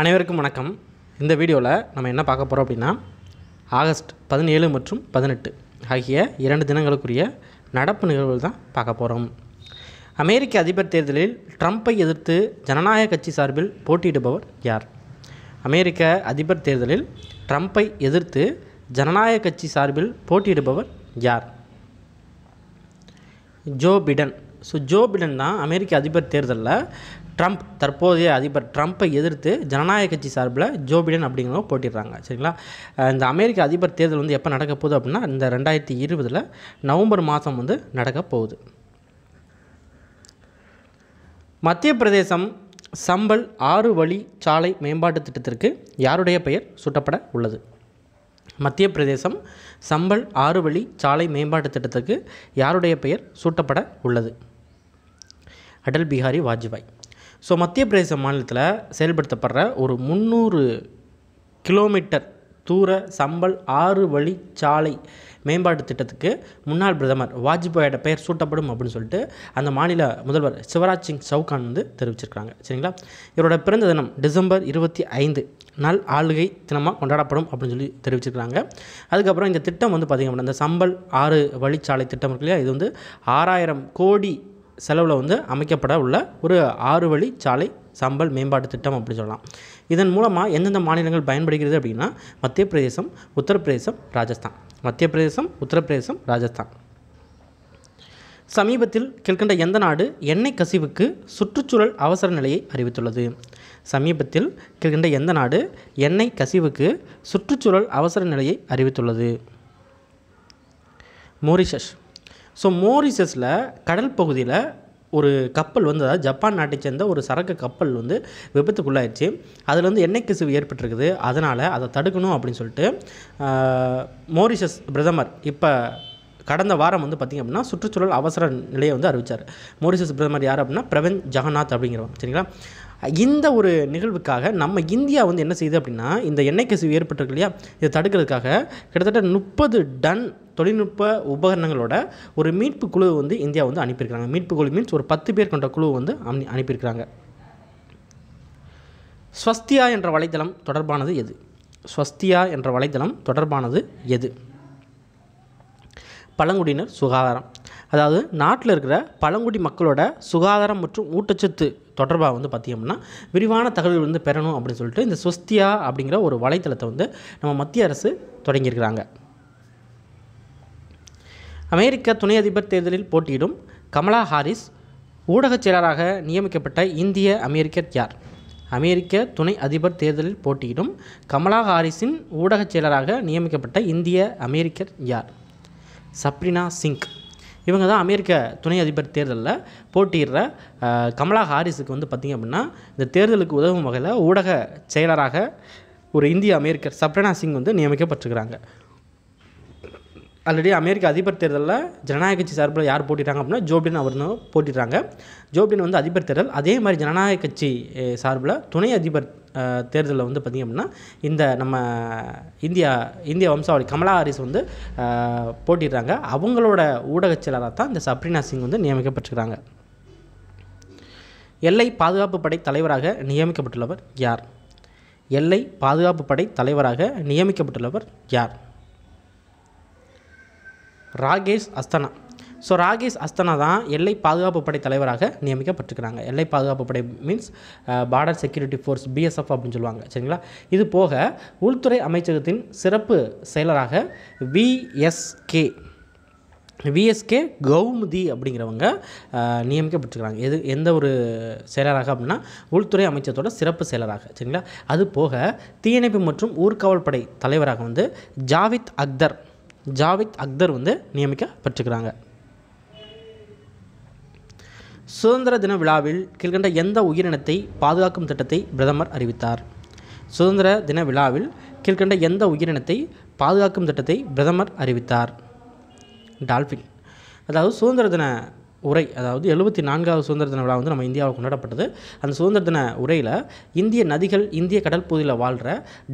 அனைவருக்கும் வணக்கம் இந்த வீடியோவில் நம்ம என்ன பார்க்க போகிறோம் அப்படின்னா ஆகஸ்ட் பதினேழு மற்றும் பதினெட்டு ஆகிய இரண்டு தினங்களுக்குரிய நடப்பு நிகழ்வுகள் தான் பார்க்க போகிறோம் அமெரிக்க அதிபர் தேர்தலில் ட்ரம்ப்பை எதிர்த்து ஜனநாயக கட்சி சார்பில் போட்டியிடுபவர் யார் அமெரிக்க அதிபர் தேர்தலில் ட்ரம்ப்பை எதிர்த்து ஜனநாயக கட்சி சார்பில் போட்டியிடுபவர் யார் Joe Biden so Joe Biden தான் அமெரிக்க அதிபர் தேர்தலில் ட்ரம்ப் தற்போதைய அதிபர் ட்ரம்ப்பை எதிர்த்து ஜனநாயக கட்சி சார்பில் ஜோ பிடன் அப்படிங்கிறவங்க போட்டிடுறாங்க சரிங்களா இந்த அமெரிக்க அதிபர் தேர்தல் வந்து எப்போ நடக்க போகுது அப்படின்னா இந்த ரெண்டாயிரத்தி இருபதில் நவம்பர் மாதம் வந்து நடக்க போகுது மத்திய பிரதேசம் சம்பல் ஆறு வழி சாலை மேம்பாட்டு திட்டத்திற்கு யாருடைய பெயர் சூட்டப்பட உள்ளது மத்திய பிரதேசம் சம்பல் ஆறு வழி சாலை மேம்பாட்டு திட்டத்திற்கு யாருடைய பெயர் சூட்டப்பட உள்ளது அடல் பிஹாரி வாஜ்பாய் ஸோ மத்திய பிரதேச மாநிலத்தில் செயல்படுத்தப்படுற ஒரு முந்நூறு கிலோமீட்டர் தூர சம்பல் ஆறு வழி சாலை மேம்பாட்டு திட்டத்துக்கு முன்னாள் பிரதமர் வாஜ்பாயோட பெயர் சூட்டப்படும் அப்படின்னு சொல்லிட்டு அந்த மாநில முதல்வர் சிவராஜ் சிங் சவுகான் வந்து தெரிவிச்சிருக்காங்க சரிங்களா இவரோட பிறந்த தினம் டிசம்பர் இருபத்தி ஐந்து நாள் ஆளுகை தினமாக கொண்டாடப்படும் அப்படின்னு சொல்லி தெரிவிச்சிருக்கிறாங்க அதுக்கப்புறம் இந்த திட்டம் வந்து பார்த்திங்க அப்படின்னா இந்த சம்பல் ஆறு வழிச்சாலை திட்டம் இருக்கு இல்லையா இது வந்து ஆறாயிரம் கோடி செலவில் வந்து அமைக்கப்பட உள்ள ஒரு ஆறு வழி சாலை சம்பல் மேம்பாட்டு திட்டம் அப்படி சொல்லலாம் இதன் மூலமாக எந்தெந்த மாநிலங்கள் பயன்படுகிறது அப்படின்னா மத்திய பிரதேசம் உத்தரப்பிரதேசம் ராஜஸ்தான் மத்திய பிரதேசம் உத்தரப்பிரதேசம் ராஜஸ்தான் சமீபத்தில் கீழ்கண்ட எந்த நாடு எண்ணெய் கசிவுக்கு சுற்றுச்சூழல் அவசர நிலையை அறிவித்துள்ளது சமீபத்தில் கீழ்கண்ட எந்த நாடு எண்ணெய் கசிவுக்கு சுற்றுச்சூழல் அவசர நிலையை அறிவித்துள்ளது மோரிஷஸ் ஸோ மோரிசஸில் கடல் பகுதியில் ஒரு கப்பல் வந்து அதாவது ஜப்பான் நாட்டை சேர்ந்த ஒரு சரக்கு கப்பல் வந்து விபத்துக்குள்ளாயிடுச்சு அதில் வந்து எண்ணெய் கசிவு ஏற்பட்டிருக்குது அதனால் அதை தடுக்கணும் அப்படின்னு சொல்லிட்டு மோரிஷஸ் பிரதமர் இப்போ கடந்த வாரம் வந்து பார்த்திங்க அப்படின்னா சுற்றுச்சூழல் அவசர நிலையை வந்து அறிவித்தார் மோரிஷஸ் பிரதமர் யார் அப்படின்னா பிரவீன் ஜெகநாத் அப்படிங்கிறவங்க சரிங்களா இந்த ஒரு நிகழ்வுக்காக நம்ம இந்தியா வந்து என்ன செய்யுது அப்படின்னா இந்த எண்ணெய் கசிவு ஏற்பட்டிருக்கு இல்லையா இதை தடுக்கிறதுக்காக கிட்டத்தட்ட முப்பது டன் தொழில்நுட்ப உபகரணங்களோட ஒரு மீட்பு குழு வந்து இந்தியா வந்து அனுப்பியிருக்காங்க மீட்பு குழு மீன்ஸ் ஒரு பத்து பேர் கொண்ட குழு வந்து அனுப்பியிருக்கிறாங்க ஸ்வஸ்தியா என்ற வலைத்தளம் தொடர்பானது எது ஸ்வஸ்தியா என்ற வலைத்தளம் தொடர்பானது எது பழங்குடியினர் சுகாதாரம் அதாவது நாட்டில் இருக்கிற பழங்குடி மக்களோட சுகாதாரம் மற்றும் ஊட்டச்சத்து தொடர்பாக வந்து பார்த்திங்கம்னா விரிவான தகவல்கள் வந்து பெறணும் அப்படின்னு சொல்லிட்டு இந்த ஸ்வஸ்தியா அப்படிங்கிற ஒரு வலைத்தளத்தை வந்து நம்ம மத்திய அரசு தொடங்கியிருக்கிறாங்க அமெரிக்க துணை அதிபர் தேர்தலில் போட்டியிடும் கமலா ஹாரிஸ் ஊடகச் செயலராக நியமிக்கப்பட்ட இந்திய அமெரிக்கர் யார் அமெரிக்க துணை அதிபர் தேர்தலில் போட்டியிடும் கமலா ஹாரிஸின் ஊடகச் செயலராக நியமிக்கப்பட்ட இந்திய அமெரிக்கர் யார் சப்ரினா சிங் இவங்க தான் அமெரிக்க துணை அதிபர் தேர்தலில் போட்டியிடுற கமலா ஹாரிஸுக்கு வந்து பார்த்திங்க அப்படின்னா இந்த தேர்தலுக்கு உதவும் வகையில் ஊடக செயலராக ஒரு இந்திய அமெரிக்கர் சப்ரினா சிங் வந்து நியமிக்கப்பட்டிருக்கிறாங்க ஆல்ரெடி அமெரிக்க அதிபர் தேர்தலில் ஜனநாயக கட்சி சார்பில் யார் போட்டிட்டாங்க அப்படின்னா ஜோபிடன் அவர் போட்டிடுறாங்க ஜோபிடன் வந்து அதிபர் தேர்தல் அதே மாதிரி ஜனநாயக கட்சி சார்பில் துணை அதிபர் தேர்தலில் வந்து பார்த்திங்க அப்படின்னா இந்த நம்ம இந்தியா இந்திய வம்சாவளி கமலா ஹாரிஸ் வந்து போட்டிடுறாங்க அவங்களோட ஊடகச் செயலராக தான் இந்த சப்ரினா சிங் வந்து நியமிக்கப்பட்டிருக்கிறாங்க எல்லை பாதுகாப்பு படை தலைவராக நியமிக்கப்பட்டுள்ளவர் யார் எல்லை பாதுகாப்பு படை தலைவராக நியமிக்கப்பட்டுள்ளவர் யார் ராகேஷ் அஸ்தனா ஸோ ராகேஷ் அஸ்தனா தான் எல்லை பாதுகாப்பு படை தலைவராக நியமிக்கப்பட்டிருக்கிறாங்க எல்லை பாதுகாப்பு படை means border security force BSF அப்படின்னு சொல்லுவாங்க சரிங்களா இது போக உள்துறை அமைச்சகத்தின் சிறப்பு செயலராக விஎஸ்கே விஎஸ்கே கௌமுதி அப்படிங்கிறவங்க நியமிக்கப்பட்டிருக்கிறாங்க எது எந்த ஒரு செயலராக அப்படின்னா உள்துறை அமைச்சத்தோட சிறப்பு செயலராக சரிங்களா அது போக தீயணைப்பு மற்றும் ஊர்காவல் படை தலைவராக வந்து ஜாவித் அக்தர் ஜாவித் அக்தர் வந்து நியமிக்கப்பட்டிருக்கிறாங்க சுதந்திர தின விழாவில் கீழ்கண்ட எந்த உயிரினத்தை பாதுகாக்கும் திட்டத்தை பிரதமர் அறிவித்தார் சுதந்திர தின விழாவில் கீழ்கண்ட எந்த உயிரினத்தை பாதுகாக்கும் திட்டத்தை பிரதமர் அறிவித்தார் டால்ஃபின் அதாவது சுதந்திர தின உரை அதாவது எழுபத்தி நான்காவது சுதந்திர தின விழா வந்து நம்ம இந்தியாவில் கொண்டாடப்பட்டது அந்த சுதந்திர தின உரையில் இந்திய நதிகள் இந்திய கடல் பகுதியில் வாழ்கிற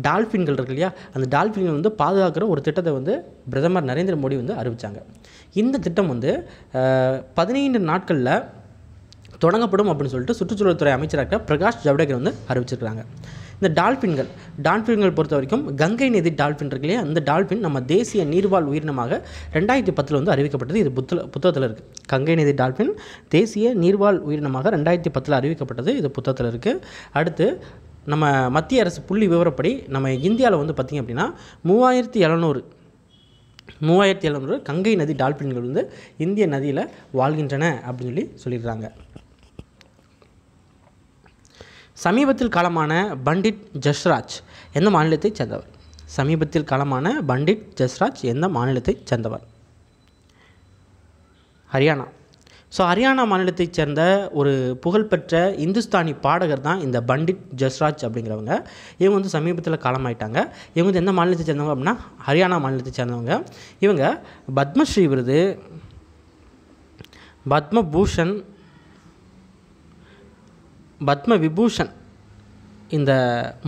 டால்ஃபின்கள் இருக்கு இல்லையா அந்த டால்ஃபின்கள் வந்து பாதுகாக்கிற ஒரு திட்டத்தை வந்து பிரதமர் நரேந்திர மோடி வந்து அறிவித்தாங்க இந்த திட்டம் வந்து பதினைந்து நாட்களில் தொடங்கப்படும் அப்படின்னு சொல்லிட்டு சுற்றுச்சூழல் துறை அமைச்சராக பிரகாஷ் ஜவடேகர் வந்து அறிவிச்சிருக்கிறாங்க இந்த டால்ஃபின்கள் டால்ஃபின்கள் பொறுத்த வரைக்கும் கங்கை நதி டால்ஃபின் இருக்கு இல்லையா அந்த டால்ஃபின் நம்ம தேசிய நீர்வாழ் உயிரினமாக ரெண்டாயிரத்தி பத்தில் வந்து அறிவிக்கப்பட்டது இது புத்த புத்தகத்தில் இருக்குது கங்கை நதி டால்ஃபின் தேசிய நீர்வாழ் உயிரினமாக ரெண்டாயிரத்தி பத்தில் அறிவிக்கப்பட்டது இது புத்தகத்தில் இருக்குது அடுத்து நம்ம மத்திய அரசு புள்ளி விவரப்படி நம்ம இந்தியாவில் வந்து பார்த்திங்க அப்படின்னா மூவாயிரத்தி எழுநூறு மூவாயிரத்தி எழுநூறு கங்கை நதி டால்ஃபின்கள் வந்து இந்திய நதியில் வாழ்கின்றன அப்படின்னு சொல்லி சொல்லிடுறாங்க சமீபத்தில் காலமான பண்டிட் ஜஸ்ராஜ் எந்த மாநிலத்தைச் சேர்ந்தவர் சமீபத்தில் காலமான பண்டிட் ஜஸ்ராஜ் எந்த மாநிலத்தைச் சேர்ந்தவர் ஹரியானா ஸோ ஹரியானா மாநிலத்தைச் சேர்ந்த ஒரு புகழ்பெற்ற இந்துஸ்தானி பாடகர் தான் இந்த பண்டிட் ஜஸ்ராஜ் அப்படிங்கிறவங்க இவங்க வந்து சமீபத்தில் காலமாயிட்டாங்க இவங்க வந்து எந்த மாநிலத்தை சேர்ந்தவங்க அப்படின்னா ஹரியானா மாநிலத்தை சேர்ந்தவங்க இவங்க பத்மஸ்ரீ விருது பத்மபூஷன் பத்ம விபூஷன் இந்த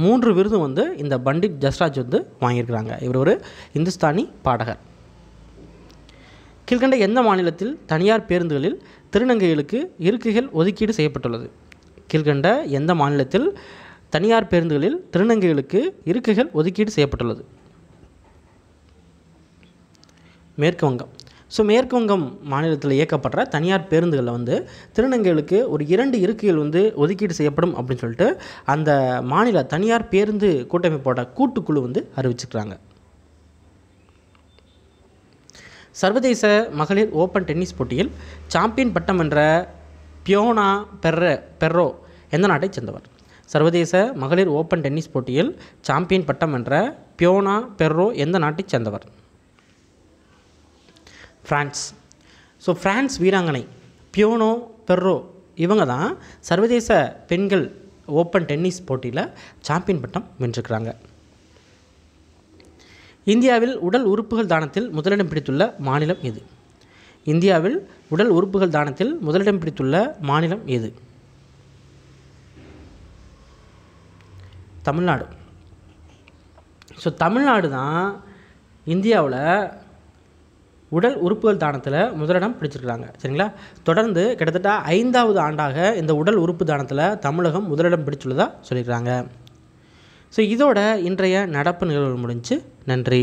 மூன்று விருதும் வந்து இந்த பண்டிட் ஜஸ்ராஜ் வந்து வாங்கியிருக்கிறாங்க இவர் ஒரு இந்துஸ்தானி பாடகர் கீழ்கண்ட எந்த மாநிலத்தில் தனியார் பேருந்துகளில் திருநங்கைகளுக்கு இருக்கைகள் ஒதுக்கீடு செய்யப்பட்டுள்ளது கீழ்கண்ட எந்த மாநிலத்தில் தனியார் பேருந்துகளில் திருநங்கைகளுக்கு இருக்கைகள் ஒதுக்கீடு செய்யப்பட்டுள்ளது மேற்கு வங்கம் ஸோ மேற்கு வங்கம் மாநிலத்தில் இயக்கப்படுற தனியார் பேருந்துகளில் வந்து திருநங்கைகளுக்கு ஒரு இரண்டு இருக்கைகள் வந்து ஒதுக்கீடு செய்யப்படும் அப்படின்னு சொல்லிட்டு அந்த மாநில தனியார் பேருந்து கூட்டமைப்போட கூட்டுக்குழு வந்து அறிவிச்சுக்கிறாங்க சர்வதேச மகளிர் ஓப்பன் டென்னிஸ் போட்டியில் சாம்பியன் பட்டம் என்ற பியோனா பெர்ர பெர்ரோ எந்த நாட்டை சேர்ந்தவர் சர்வதேச மகளிர் ஓப்பன் டென்னிஸ் போட்டியில் சாம்பியன் பட்டம் என்ற பியோனா பெர்ரோ எந்த நாட்டை சேர்ந்தவர் ஃப்ரான்ஸ் ஸோ ஃப்ரான்ஸ் வீராங்கனை பியோனோ பெர்ரோ இவங்க தான் சர்வதேச பெண்கள் ஓப்பன் டென்னிஸ் போட்டியில் சாம்பியன் பட்டம் வென்றிருக்கிறாங்க இந்தியாவில் உடல் உறுப்புகள் தானத்தில் முதலிடம் பிடித்துள்ள மாநிலம் எது இந்தியாவில் உடல் உறுப்புகள் தானத்தில் முதலிடம் பிடித்துள்ள மாநிலம் எது தமிழ்நாடு ஸோ தமிழ்நாடு தான் இந்தியாவில் உடல் உறுப்புகள் தானத்தில் முதலிடம் பிடிச்சிருக்கிறாங்க சரிங்களா தொடர்ந்து கிட்டத்தட்ட ஐந்தாவது ஆண்டாக இந்த உடல் உறுப்பு தானத்தில் தமிழகம் முதலிடம் பிடிச்சுள்ளதாக சொல்லிடுறாங்க ஸோ இதோட இன்றைய நடப்பு நிகழ்வு முடிஞ்சு நன்றி